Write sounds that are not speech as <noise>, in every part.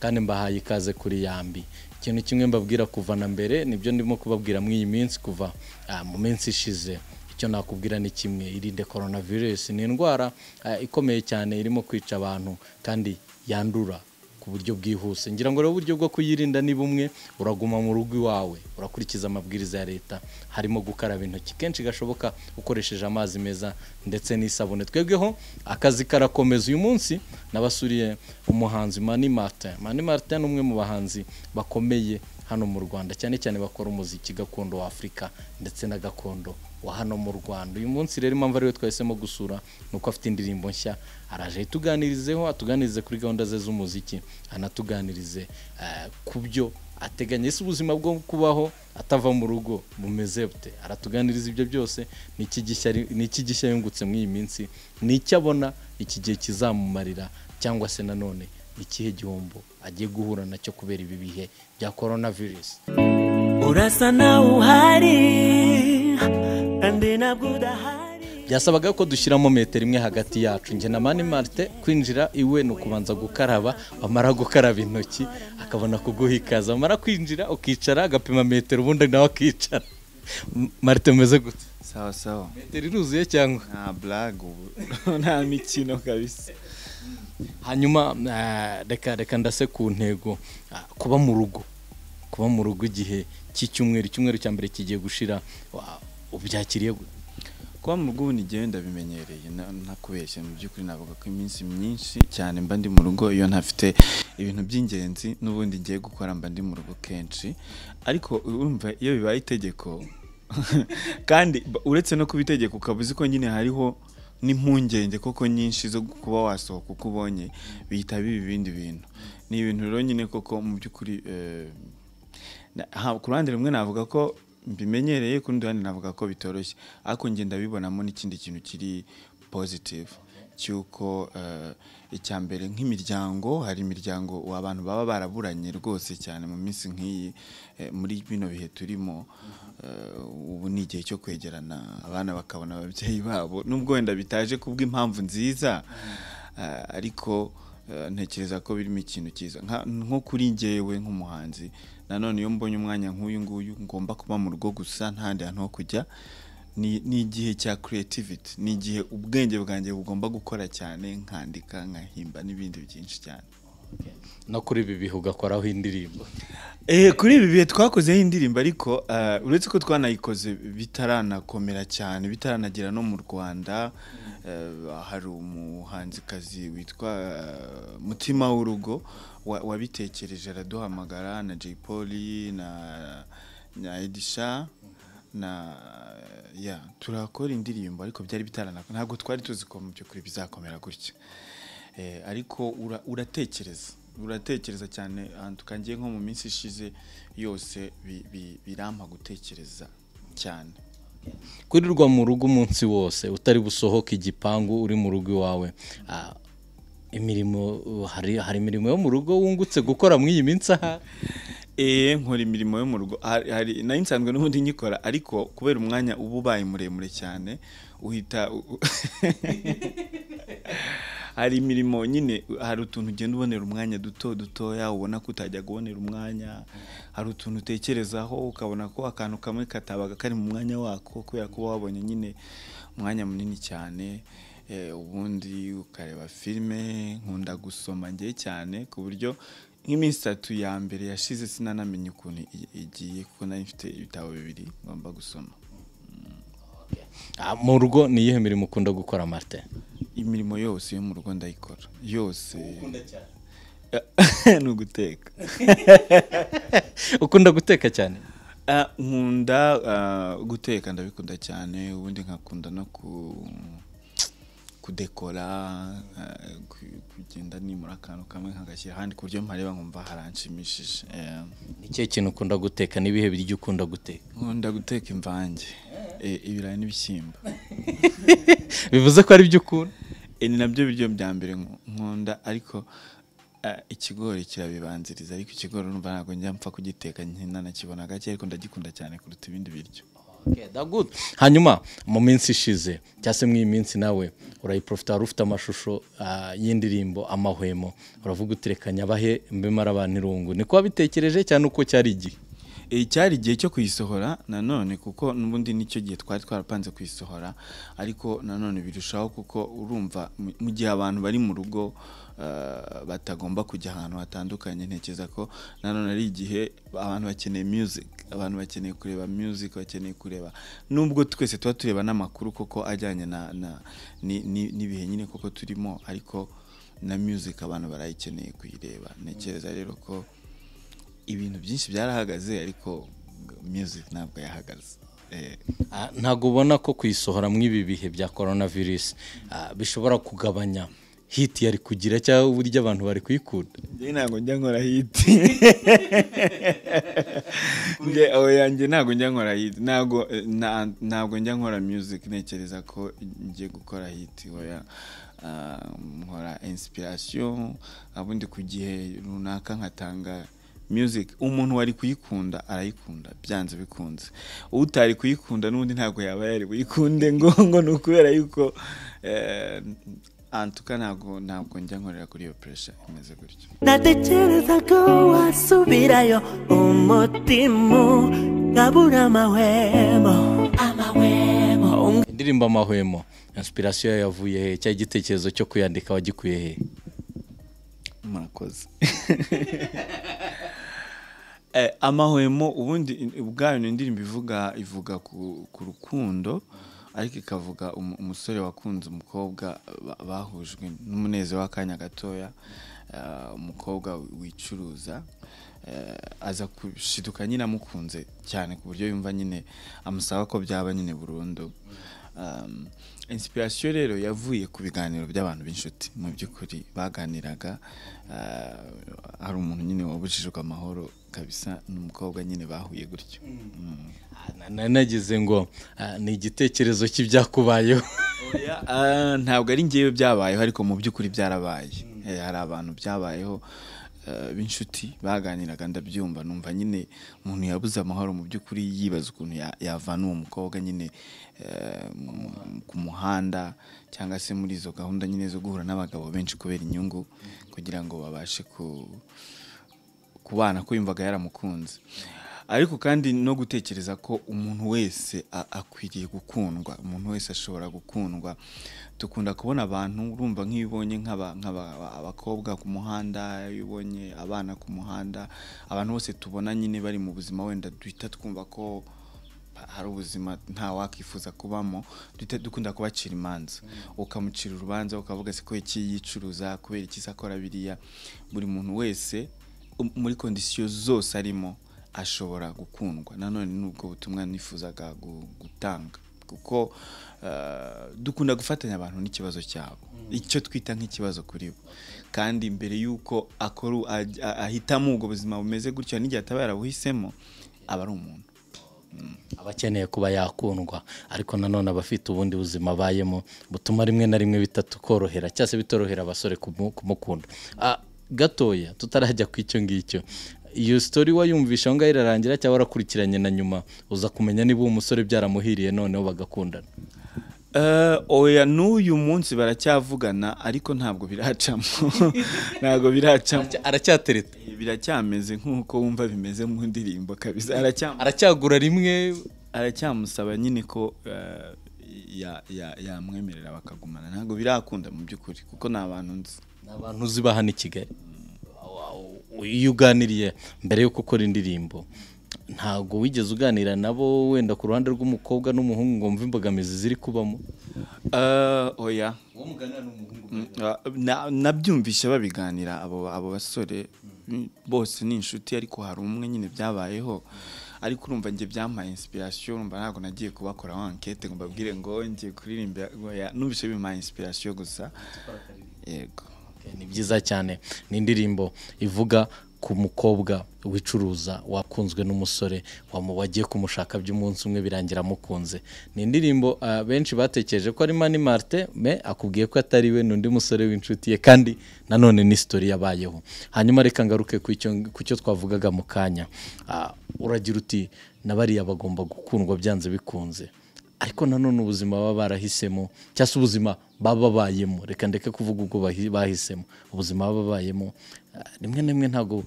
kandi mbahaye ikaze kuri yambi ikintu kimwe mbabwira kuva na mbere nibyo ndimo kubabwira muri iyi minsi kuva ah, mu minsi ishize icyo nakubwira ni kimwe irinde korona virusi ni indwara ah, ikomeye cyane irimo kwica abantu kandi yandura ku buryo bwihuse ngira ngo rero uburyo bwo kuyirinda ni bumwe uraguma mu rugo iwawe urakurikiza amabwiriza ya leta harimo gukaraba intoki kenshi gashoboka ukoresheje amazi meza ndetse n'isabune twebweho akazi karakomeza uyu munsi nabasuriye umuhanzi mani martin mani martin ni umwe mu bahanzi bakomeye hano mu rwanda cyane cyane bakora umuziki gakondo wa afurika ndetse na gakondo wa hano mu rwanda uyu munsi rero impamvu ariwe twahisemo gusura ni uko afite indirimbo nshya araje ituganirizeho atuganirize kuri gahunda ze z'umuziki anatuganirize eh, ku byo ateganya ese ubuzima bwo kubaho atava mu rugo bumeze bute aratuganiriza ibyo byose ni gishya yungutse muri iyi minsi ni abona iki gihe kizamumarira cyangwa se nanone ikihe gihombo agiye guhura nacyo kubera ibi bihe bya korona virusi urasa nawe uhari yasabaga ko dushyiramo metero imwe hagati yacu njye na mani marite kwinjira iwe ni ukubanza gukaraba wamara gukaraba intoki akabona kuguha ikaze wamara kwinjira ukicara agapima metero ubundi nawe akicara marite umeze gute sawa sawa metero iruzuye cyangwa nta buraga <laughs> nta mikino kabisa hanyuma eh, reka reka ndase ku ntego ah, kuba mu rugo kuba mu rugo igihe cy'icyumweru icyumweru cya mbere kigiye gushira ubyakiriye gute kuba mu rugo ubu ngewe ndabimenyereye ntakubeshye mu by'ukuri navuga ko iminsi myinshi cyane mba ndi mu rugo iyo ntafite ibintu by'ingenzi n'ubundi ngiye gukora mba ndi mu rugo kenshi ariko urumva iyo bibaye itegeko <laughs> kandi uretse no kuba itegeko ukaba uzi ko nyine hariho n'impungenge koko nyinshi zo kuba wasohoka uko ubonye bihita biba ibindi bintu ni ibintu rero nyine koko mu by'ukuri eh, ku ruhande rumwe navuga ko mbimenyereye kundi hano navuga ko bitoroshye ariko ngenda bibonamo n'ikindi kintu kiri positive cy'uko eh, icya mbere nk'imiryango hari imiryango abantu baba baraburanye rwose cyane mu minsi nk'iyi eh, muri bino bihe turimo eh, ubu ni igihe cyo kwegerana abana bakabona ababyeyi babo nubwo wenda bitaje kubw'impamvu nziza ariko Eh, ntekereza ko birimo ikintu cyiza nko kuri ngewe nk'umuhanzi nanone iyo mbonye umwanya nk'uyu nguyu ngomba kuba mu rugo gusa ntahandi hantu ho kujya ni igihe cya creativity ni igihe ubwenge bwanjye bugomba gukora cyane nkandika nkahimba n'ibindi byinshi cyane no kuri ibi bihe ugakoraho indirimbo eh, kuri ibi bihe twakozeho indirimbo ariko eh, uretse ko twanayikoze bitaranakomera cyane bitaranagera no mu rwanda eh, hari umuhanzikazi witwa mutima w'urugo wabitekereje araduhamagara na jay poli na edisha na ya turakora indirimbo ariko byari bitaranakora ntabwo twari tuzi ko mu by'ukuri bizakomera gutya Eh, ariko uratekereza uratekereza cyane ahantu tukangiye nko mu minsi ishize yose birampa gutekereza cyane kwirirwa mu rugo umunsi wose utari busohoke igipangu uri mu rugo iwawe ah, imirimo hari imirimo yo mu rugo wungutse gukora muri iyi minsi aha eee eh, nkora imirimo yo mu rugo hari nayo nsanzwe n'ubundi nyikora ariko kubera umwanya uba ubaye muremure cyane uhita <laughs> hari imirimo nyine hari utuntu ugenda ubonera umwanya duto dutoya ubona ko utajya kubonera umwanya hari utuntu utekerezaho ukabona ko akantu kamwe katabaga kari mu mwanya wako kubera kuba wabonye nyine umwanya munini cyane eh, ubundi ukareba filime nkunda gusoma ngewe cyane ku buryo nk'iminsi itatu ya mbere yashize sinanamenye ukuntu igiye kuko nari mfite ibitabo bibiri ngomba gusoma Ah, mu rugo ni iyihe mirimo ukunda gukora marite imirimo yose yo mu rugo ndayikora yose <laughs> ni uguteka <laughs> ukunda guteka cyane ah, nkunda ah, guteka ndabikunda cyane ubundi nkakunda no ku kudekora kugenda nimura akantu kamwe nkagashyira ahandi ku buryo mpareba nkumva haranshimishije eh. ni ikihe kintu ukunda guteka n'ibihe biryo ukunda guteka nkunda guteka imvange Eh, ibirayi n'ibishyimbo <laughs> bivuze ko ari byo ukunda eh, ni nabyo biryo bya mbere nkunda ariko eh, ikigori kirabibanziriza ariko ikigori urumva ntabwo njya mpfa kugiteka nkina gake ariko ndagikunda cyane kuruta ibindi biryo hanyuma mu minsi ishize cyangwa se mw'iyi minsi nawe urayiporofita wari ufite amashusho ah, y'indirimbo amahwemo uravuga uti reka nyabahe mbemara abantu irungu niko wabitekereje cyane uko cyari igihe Eh, cyari igihe cyo kuyisohora nanone kuko n'ubundi nicyo gihe twari twarapanze kuyisohora ariko nanone birushaho kuko urumva mu gihe abantu bari mu rugo eh, batagomba kujya ahantu hatandukanye ntekereza ko nanone ari igihe abantu bakeneye music abantu bakeneye kureba music bakeneye kureba nubwo twese tuba tureba n'amakuru koko ajyanye n'ibihe nyine kuko turimo ariko na music abantu barayikeneye kuyireba ntekereza rero ko ibintu byinshi byarahagaze ariko music ntabwo yahagaze eh, ah, ntabwo ubona ko kuyisohora muri ibi bihe bya korona virusi ah, bishobora kugabanya hiti yari kugira cyangwa uburyo abantu bari kuyikunda ntabwo njya nkora hiti <laughs> oh, yanjye ntabwo njya nkora hiti eh, ntabwo njya nkora music ntekereza ko njye gukora hiti oh, ah, nkora inspiration ubundi ku gihe runaka nkatanga music umuntu wari kuyikunda arayikunda byanze bikunze utari kuyikunda n'undi ntabwo yaba yari buyikunde ngo <laughs> ngo ni ukubera yuko eh, antuka ntabwo ntabwo njya nkorera kuri iyo puresha imeze gutyo natekereza ko wasubirayo umutima nkabura amahwemo amahwemo indirimbo amahwemo inspiration yavuye he cyangwa igitekerezo cyo kuyandika wagikuye he murakoze <laughs> Eh, amahwemo ubundi ubwayo ni indirimbo ivuga ivuga ku rukundo ariko ikavuga umusore wakunze umukobwa bahujwe n'umunezero w'akanya gatoya eh, umukobwa wicuruza eh, aza gushiduka nyine amukunze cyane ku buryo yumva nyine amusaba ko byaba nyine burundu Um, insipirasiyo rero yavuye ku biganiro by'abantu b'inshuti mu by'ukuri baganiraga hari uh, umuntu nyine wabujijwe amahoro kabisa ni umukobwa nyine bahuye gutyo mm. ah, nanagize ngo ah, ni igitekerezo cy'ibyakubayeho ah, ntabwo ari ngewe byabayeho ariko mu by'ukuri byarabaye mm. eh, hari abantu byabayeho Eh, b'inshuti baganiraga ndabyumva numva nyine umuntu yabuze amahoro mu by'ukuri yibaza ukuntu yavana uwo mukobwa nyine eh, ku muhanda cyangwa se muri izo gahunda nyine zo guhura n'abagabo benshi kubera inyungu kugira ngo babashe kubana ko yumvaga yaramukunze ariko kandi no gutekereza ko umuntu wese akwiriye gukundwa umuntu wese ashobora gukundwa dukunda kubona abantu urumva nk'iyo ubonye nk'abakobwa ku muhanda iyo ubonye abana ku muhanda abantu bose tubona nyine bari mu buzima wenda duhita twumva ko hari ubuzima nta wakwifuza kubamo dukunda kubacira imanza mm. ukamucira urubanza ukavuga se ko iki yicuruza kubera iki akora biriya buri muntu wese um, muri kondisiyo zose arimo ashobora gukundwa nanone ni ubwo butumwa nifuzaga gutanga kuko eh, dukunda gufatanya abantu n'ikibazo cyabo mm. icyo twita nk'ikibazo kuri bo kandi mbere y'uko ahitamo ubwo buzima bumeze gutyo n'igihe ataba yarabuhisemo aba ari umuntu mm. aba akeneye kuba yakundwa ariko nanone aba afite ubundi buzima abayemo butuma rimwe na rimwe bitatworohera cyangwa se bitorohera abasore kumukunda ah, gatoya tutarajya ku icyo ngicyo iyo sitori wayumvisha aho ngaho irarangira cyangwa warakurikiranye na nyuma uza kumenya niba uwo musore byaramuhiriye noneho bagakundana eh, oya n'uyu munsi baracyavugana ariko ntabwo biracamo <laughs> ntabwo biracamo aracyatereta eh, biracyameze nk'uko wumva bimeze mu ndirimbo kabisa aracyagura rimwe aracyamusaba nyine ko eh, yamwemerera bakagumana ntabwo birakunda mu by'ukuri kuko ni abantu nzi ni abantu uzi bahana i kigali iyo uganiriye mbere yo gukora indirimbo ntabwo wigeze uganira nabo wenda ku ruhande rw'umukobwa n'umuhungu ngo mve imbogamizi ziri kubamo eh, oya ah, nabyumvise babiganira abo basore bose ni inshuti ariko hari umwe nyine byabayeho ariko urumva njye byampaye inspiration urumva ntabwo nagiye kubakora ankete ngo mbabwire ngo ngiye kuririmba numvise bimpaye inspiration gusa yego ni byiza cyane ni indirimbo ivuga ku mukobwa wicuruza wakunzwe n'umusore wagiye kumushaka by'umunsi umwe birangira amukunze ni indirimbo ah, benshi batekereje ko ari mani marite me akubwiye ko atari we n'undi musore w'inshuti ye kandi nanone ni sitori yabayeho hanyuma reka ngaruke ku cyo twavugaga mu kanya ah, uragira uti na bariya bagomba gukundwa byanze bikunze ariko nanone ubuzima baba barahisemo cyangwa se ubuzima baba babayemo reka ndeke kuvuga ubwo bahisemo ubuzima baba babayemo eh, rimwe na rimwe ntabwo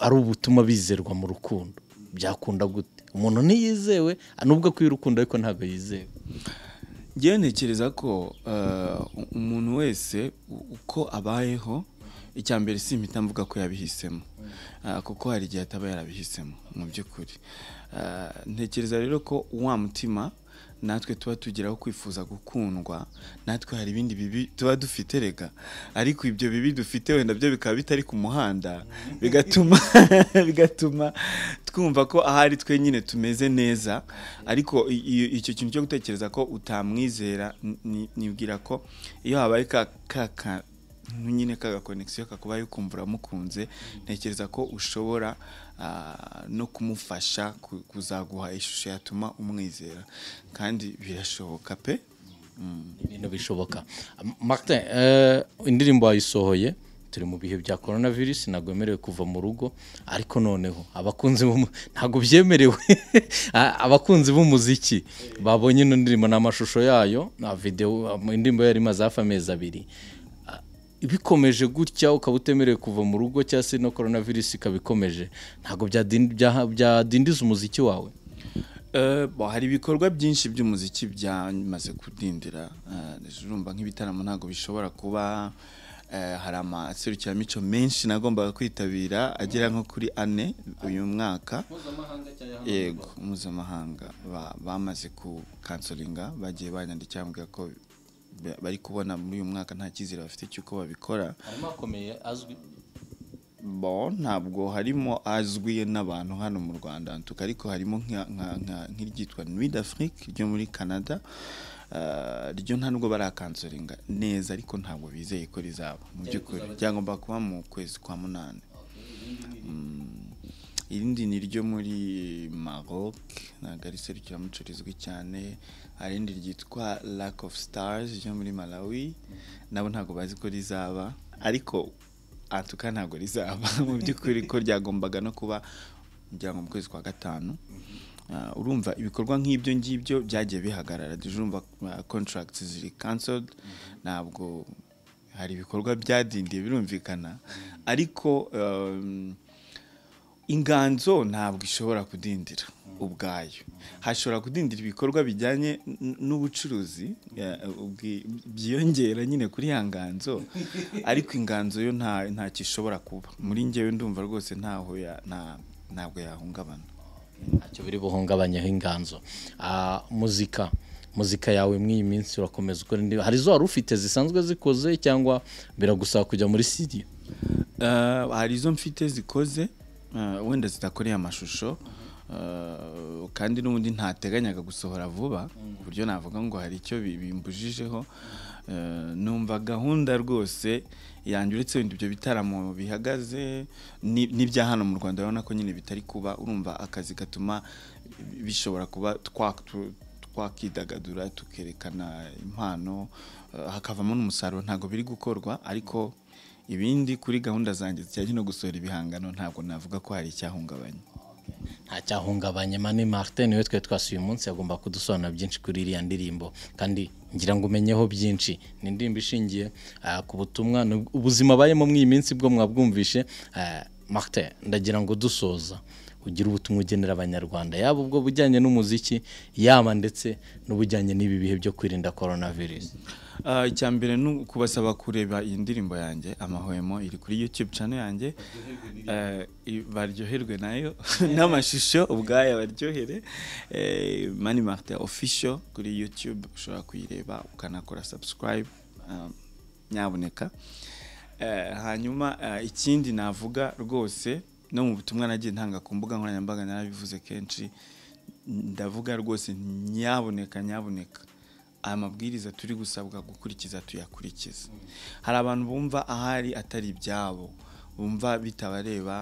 ari ubutuma bizerwa mu rukundo byakunda gute umuntu ntiyizewe nubwo akwiye urukundo ariko ntabwo yizewe ngewe ntekereza ko eh, umuntu wese uko abayeho icya mbere si impita mvuga ko yabihisemo eh, kuko hari igihe ataba yarabihisemo mu by'ukuri ntekereza rero ko wa mutima natwe tuba tugira aho kwifuza gukundwa natwe hari ibindi bibi tuba dufite rega ariko ibyo bibi dufite wenda byo bikaba bitari ku muhanda bigatuma <laughs> bigatuma twumva ko ahari twe nyine tumeze neza ariko icyo kintu cyo gutekereza ko utamwizera nibwira ko iyo habaye ka nyine ka gakonegisiyo kakubaye ukumva uramukunze ntekereza ko ushobora ah, no kumufasha kuzaguha ishusho yatuma umwizera kandi birashoboka pe mm. ibintu bishoboka marite eh, indirimbo wayisohoye turi mu bihe bya korona virusi ntabwo wemerewe kuva mu rugo ariko noneho abakunzi ntabwo byemerewe <laughs> abakunzi b'umuziki babonye ino ndirimbo n'amashusho yayo na indirimbo yari imaze hafi amezi abiri bikomeje gutya ukaba utemerewe kuva mu rugo cyangwa se na korona virusi ikaba ikomeje ntabwo byadindiza umuziki wawe eh, hari ibikorwa byinshi by'umuziki byamaze kudindira eh, urumva nk'ibitaramo ntabwo bishobora kuba eh, hari amaserukiramico menshi nagombaga kwitabira agera nko kuri ane uyu mwaka yego mpuzamahanga bamaze kukansoringa bagiye banyandikira ko bari kubona muri uyu mwaka nta cyizere bafite cy'uko babikora harimo akomeye azwi bo ntabwo harimo azwi n'abantu hano mu rwanda ntuka ariko harimo nk'iryitwa nuit d'afrique ryo muri canada ah, ryo nta nubwo barakansoringa neza ariko ntabwo bizeye ko rizaba mu eh, by'ukuri ryagomba kuba mu kwezi kwa munani irindi ni ryo muri Maroc ntabwo ari serukiramuco rizwi cyane hari irindi ryitwa lack of stars ryo muri malawi nabo ntabwo bazi ko rizaba ariko atuka ntabwo rizaba <laughs> mu by'ukuri ko ryagombaga no kuba kugira ngo mu kwezi kwa gatanu uh, urumva ibikorwa nk'ibyo ngibyo byagiye bihagarara urumva uh, contracts ziri cancelled ntabwo hari ibikorwa byadindiye birumvikana ariko um, inganzo ntabwo ishobora kudindira ubwayo hashobora kudindira ibikorwa bijyanye n'ubucuruzi eh, byiyongera nyine kuri ya nganzo ariko inganzo yo ntacyo ishobora kuba muri ngewe ndumva rwose ntaho ntabwo yahungabana ntacyo biri buhungabanyeho inganzo ah, muzika muzika yawe mw'iyi minsi urakomeza ukora indi hari izo wari ufite zisanzwe zikoze cyangwa biragusaba kujya muri siriya eh, hari izo mfite zikoze Eh, wenda zidakoreye amashusho eh, kandi n'ubundi ntateganyaga gusohora vuba ku buryo navuga ngo hari icyo bimbujijeho eh, numva gahunda rwose yanjye uretse ibintu ibyo bitaramo bihagaze n'ibya hano mu rwanda urabona ko nyine bitari kuba urumva akazi gatuma bishobora kuba twakidagadura tukerekana impano hakavamo n'umusaruro ntabwo biri gukorwa ariko ibindi kuri gahunda zanjye zijyanye no gusohora ibihangano ntabwo navuga ko hari icyahungabanye nta cyahungabanye mani Martin niwe twe twasi uyu munsi agomba kudusobanura byinshi kuri iriya ndirimbo kandi ngira ngo umenyeho byinshi ni indirimbo ishingiye ah, ku butumwa ubuzima abayemo mw'iyi minsi bwo mwabwumvishe ah, Martin ndagira ngo dusoza ugira ubutumwa ugenera abanyarwanda yaba ubwo bujyanye n'umuziki yaba ndetse n'ubujyanye n'ibi bihe byo kwirinda korona virusi Uh, icya mbere ni ukubasaba kureba iyi ndirimbo yanjye amahwemo iri kuri yutube cano yanjye uh, baryoherwe nayo <laughs> n'amashusho ubwayo baryohere uh, mani marite ofisho kuri yutube ushobora kuyireba ukanakora sabusikarayibu um, nyaboneka hanyuma ikindi navuga rwose no mu butumwa nagiye ntanga ku mbuga nkoranyambaga narabivuze kenshi ndavuga rwose nyaboneka nyaboneka aya mabwiriza turi gusabwa gukurikiza tuyakurikiza hari abantu bumva ahari atari ibyabo bumva bitabareba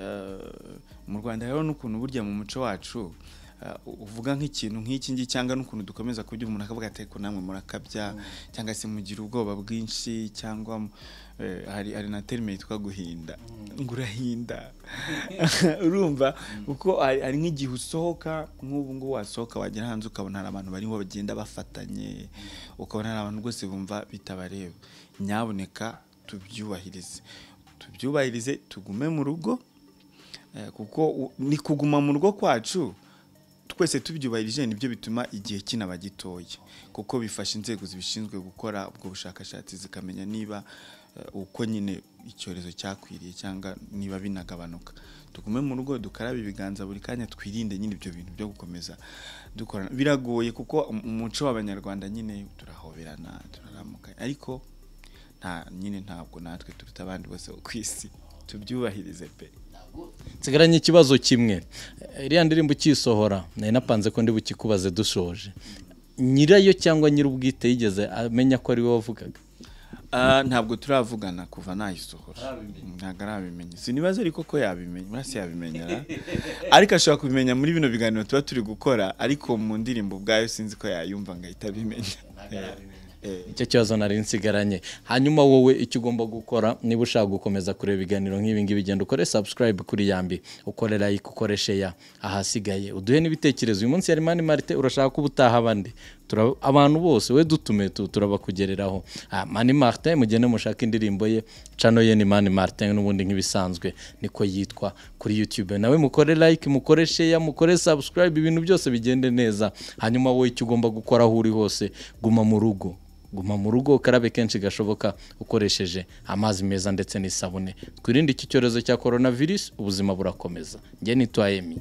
eh, mu rwanda rero n'ukuntu burya mu muco wacu uvuga nk'ikintu nk'iki ngiki cyangwa n'ukuntu dukomeza kubyuma umuntu akavuga ati ko namwe murakabya mm. cyangwa se mugira ubwoba bwinshi cyangwa eh, hari na terime yitwa guhinda mm. ngo urahinda <laughs> urumva mm. kuko hari nk'igihe usohoka nk'ubu ngubu wasohoka wagera hanze ukabona hari abantu barimo bagenda bafatanye ukabona hari abantu rwose bumva bitabareba nyaboneka tubyubahirize tubyubahirize tugume mu rugo eh, kuko ni kuguma mu rugo kwacu twese tubyubahirije nibyo bituma igihe kinaba gitoya kuko bifasha inzego zibishinzwe gukora ubwo bushakashatsi zikamenya niba eh, uko nyine icyorezo cyakwiriye cyangwa niba binagabanuka tugume mu rugo dukarabe ibiganza buri kanya twirinde nyine ibyo bintu byo gukomeza dukora biragoye kuko um, umuco w'abanyarwanda nyine turahoberana turaramukanya ariko nta nyine ntabwo natwe turuta abandi bose ku isi tubyubahirize pe nsigaranye ikibazo kimwe iriya ndirimbo ukisohora nari napanze ko ndi bukikubaze dushoje nyirayo cyangwa nyir'ubwite yigeze amenya ko ari wowe wavugaga ah, ntabwo turavugana kuva nayisohora ntabwo arabimenya sinibaze ariko ko yabimenya murasi yabimenyera ariko ashobora kubimenya muri bino biganiro tuba turi gukora ariko mu ndirimbo ubwayo sinzi ko yayumva ngo ahita abimenya nicyo kibazo nari nsigaranye hanyuma wowe icyo ugomba gukora niba ushaka gukomeza kureba ibiganiro nk'ibingibi genda ukore subscribe kuri yambi ukore like ukore share ahasigaye uduhe n'ibitekerezo uyu munsi yari mani marite urashaka ko ubutaha abandi abantu bose we dutume tu turabakugereraho ah, mani marite mugende mushaka indirimbo ye cano ye ni mani marite n'ubundi nk'ibisanzwe niko yitwa kuri youtube nawe mukore like mukore share mukore subscribe ibintu byose bigende neza hanyuma wowe icyo ugomba gukora aho uri hose guma mu rugo guma mu rugo ukarabe kenshi gashoboka ukoresheje amazi meza ndetse n'isabune twirinde iki cyorezo cya coronavirus ubuzima burakomeza njye nitwa emi